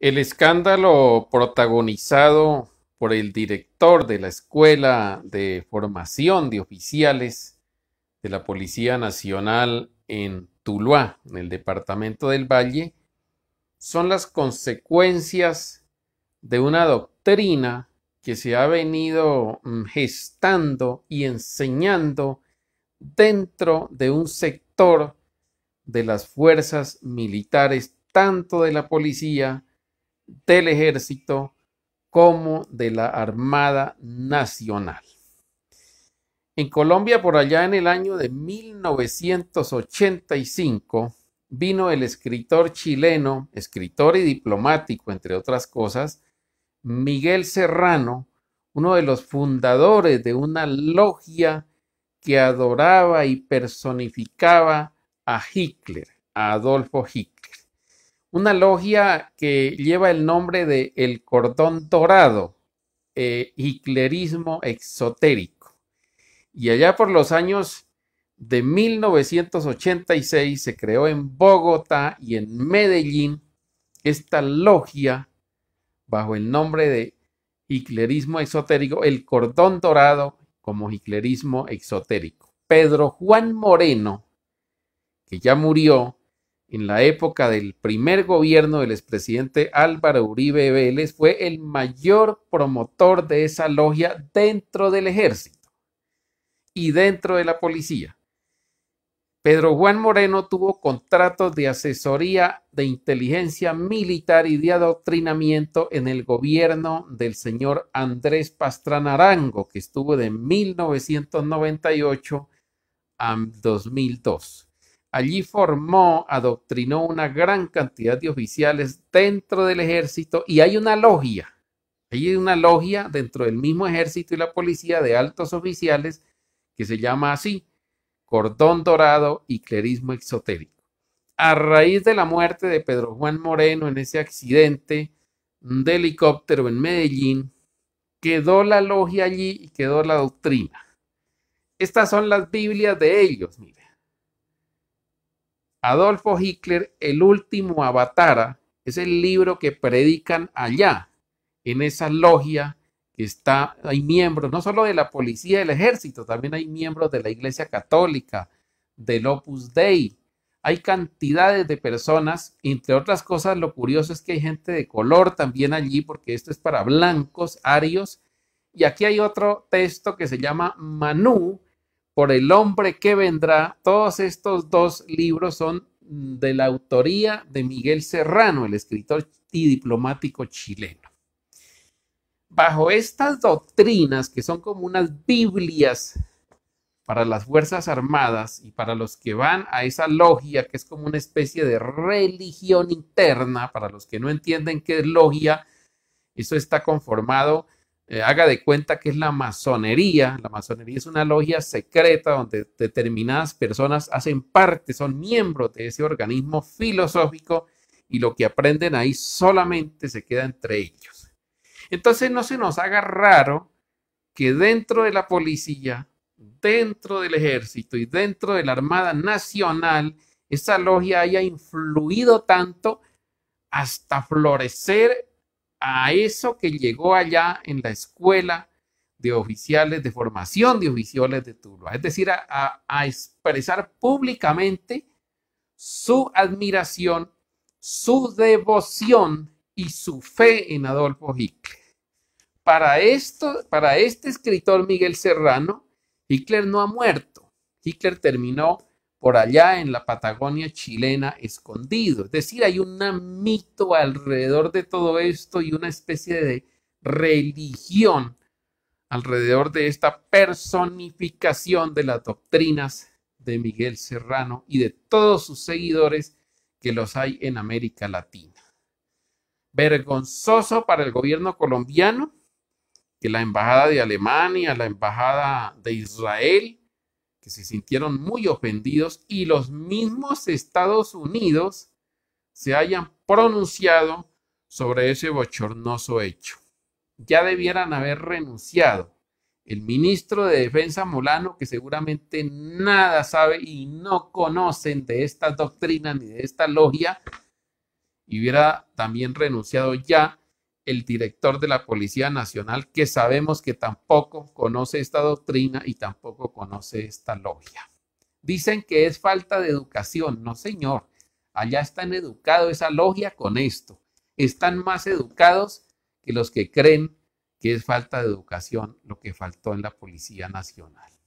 El escándalo protagonizado por el director de la Escuela de Formación de Oficiales de la Policía Nacional en Tuluá, en el departamento del Valle, son las consecuencias de una doctrina que se ha venido mm, gestando y enseñando dentro de un sector de las fuerzas militares, tanto de la policía del ejército como de la Armada Nacional. En Colombia, por allá en el año de 1985, vino el escritor chileno, escritor y diplomático, entre otras cosas, Miguel Serrano, uno de los fundadores de una logia que adoraba y personificaba a Hitler, a Adolfo Hitler una logia que lleva el nombre de El Cordón Dorado eh, exotérico. Y allá por los años de 1986 se creó en Bogotá y en Medellín esta logia bajo el nombre de Hiclerismo Exotérico, el Cordón Dorado como Hiclerismo Exotérico. Pedro Juan Moreno, que ya murió, en la época del primer gobierno del expresidente Álvaro Uribe Vélez, fue el mayor promotor de esa logia dentro del ejército y dentro de la policía. Pedro Juan Moreno tuvo contratos de asesoría de inteligencia militar y de adoctrinamiento en el gobierno del señor Andrés Pastrana Arango, que estuvo de 1998 a 2002. Allí formó, adoctrinó una gran cantidad de oficiales dentro del ejército y hay una logia. Hay una logia dentro del mismo ejército y la policía de altos oficiales que se llama así, Cordón Dorado y Clerismo Exotérico. A raíz de la muerte de Pedro Juan Moreno en ese accidente de helicóptero en Medellín, quedó la logia allí y quedó la doctrina. Estas son las Biblias de ellos, mira. Adolfo Hitler, El último avatar, es el libro que predican allá, en esa logia que está, hay miembros, no solo de la policía y del ejército, también hay miembros de la Iglesia Católica, del Opus Dei. Hay cantidades de personas, entre otras cosas, lo curioso es que hay gente de color también allí, porque esto es para blancos, arios. Y aquí hay otro texto que se llama Manú, por el hombre que vendrá. Todos estos dos libros son de la autoría de Miguel Serrano, el escritor y diplomático chileno. Bajo estas doctrinas, que son como unas Biblias para las Fuerzas Armadas y para los que van a esa logia, que es como una especie de religión interna, para los que no entienden qué es logia, eso está conformado eh, haga de cuenta que es la masonería. La masonería es una logia secreta donde determinadas personas hacen parte, son miembros de ese organismo filosófico y lo que aprenden ahí solamente se queda entre ellos. Entonces no se nos haga raro que dentro de la policía, dentro del ejército y dentro de la Armada Nacional, esa logia haya influido tanto hasta florecer a eso que llegó allá en la escuela de oficiales, de formación de oficiales de Tuluá, es decir, a, expresar públicamente su admiración, su devoción y su fe en Adolfo Hitler. Para, esto, para este escritor Miguel Serrano, Hitler no ha muerto. Hitler terminó por allá en la Patagonia chilena escondido. Es decir, hay un mito alrededor de todo esto y una especie de religión alrededor de esta personificación de las doctrinas de Miguel Serrano y de todos sus seguidores que los hay en América Latina. Vergonzoso para el gobierno colombiano que la Embajada de Alemania, la Embajada de Israel, se sintieron muy ofendidos y los mismos Estados Unidos se hayan pronunciado sobre ese bochornoso hecho. Ya debieran haber renunciado. El ministro de Defensa Molano, que seguramente nada sabe y no conocen de esta doctrina ni de esta logia, y hubiera también renunciado ya el director de la Policía Nacional, que sabemos que tampoco conoce esta doctrina y tampoco conoce esta logia. Dicen que es falta de educación. No, señor. Allá están educados esa logia con esto. Están más educados que los que creen que es falta de educación lo que faltó en la Policía Nacional.